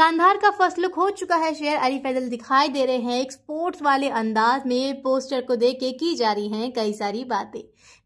कांधार का लुक हो चुका है शेयर अली फैजल दिखाई दे रहे हैं एक स्पोर्ट्स वाले अंदाज में पोस्टर को देख के की जा रही हैं कई सारी बातें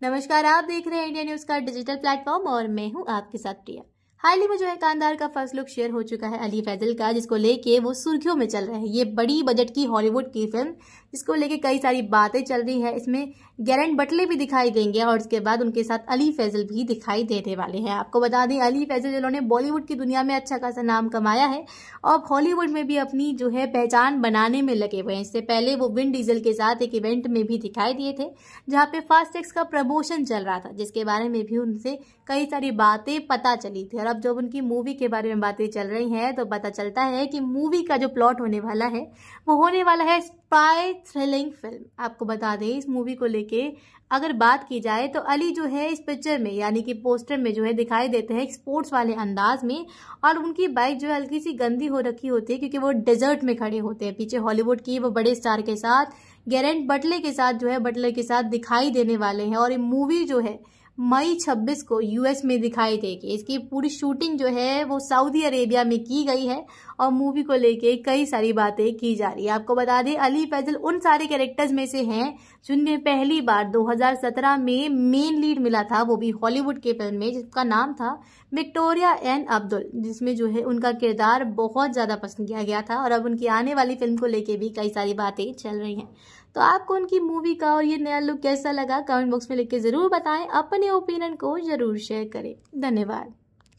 नमस्कार आप देख रहे हैं इंडिया न्यूज का डिजिटल प्लेटफॉर्म और मैं हूं आपके साथ प्रिया ही में जो है कानदार का फर्स्ट लुक शेयर हो चुका है अली फैजल का जिसको लेके वो सुर्खियों में चल रहे हैं ये बड़ी बजट की हॉलीवुड की फिल्म जिसको लेके कई सारी बातें चल रही है इसमें गैरेंट बटले भी दिखाई देंगे और उसके बाद उनके साथ अली फैजल भी दिखाई देने वाले हैं आपको बता दें अली फैजल जिन्होंने बॉलीवुड की दुनिया में अच्छा खासा नाम कमाया है और हॉलीवुड में भी अपनी जो है पहचान बनाने में लगे हुए हैं इससे पहले वो विंड डीजल के साथ एक इवेंट में भी दिखाई दिए थे जहाँ पे फास्ट एक्स का प्रमोशन चल रहा था जिसके बारे में भी उनसे कई सारी बातें पता चली थी और अब जब उनकी मूवी के बारे में बातें चल रही हैं तो पता चलता है कि मूवी का जो प्लॉट होने वाला है वो होने वाला है स्पाई थ्रिलिंग फिल्म आपको बता दें इस मूवी को लेके अगर बात की जाए तो अली जो है इस पिक्चर में यानी कि पोस्टर में जो है दिखाई देते हैं स्पोर्ट्स वाले अंदाज में और उनकी बाइक जो है हल्की सी गंदी हो रखी होती है क्योंकि वो डेजर्ट में खड़े होते हैं पीछे हॉलीवुड की वो बड़े स्टार के साथ गैरेंट बटले के साथ जो है बटले के साथ दिखाई देने वाले हैं और ये मूवी जो है मई 26 को यूएस में दिखाई देगी इसकी पूरी शूटिंग जो है वो सऊदी अरेबिया में की गई है और मूवी को लेके कई सारी बातें की जा रही है आपको बता दें अली फैजल उन सारे कैरेक्टर्स में से हैं जिन्हें पहली बार 2017 में मेन लीड मिला था वो भी हॉलीवुड के फिल्म में जिसका नाम था विक्टोरिया एन अब्दुल जिसमें जो है उनका किरदार बहुत ज़्यादा पसंद किया गया था और अब उनकी आने वाली फिल्म को लेके भी कई सारी बातें चल रही हैं तो आपको उनकी मूवी का और ये नया लुक कैसा लगा कमेंट बॉक्स में लिख के ज़रूर बताएं अपने ओपिनियन को ज़रूर शेयर करें धन्यवाद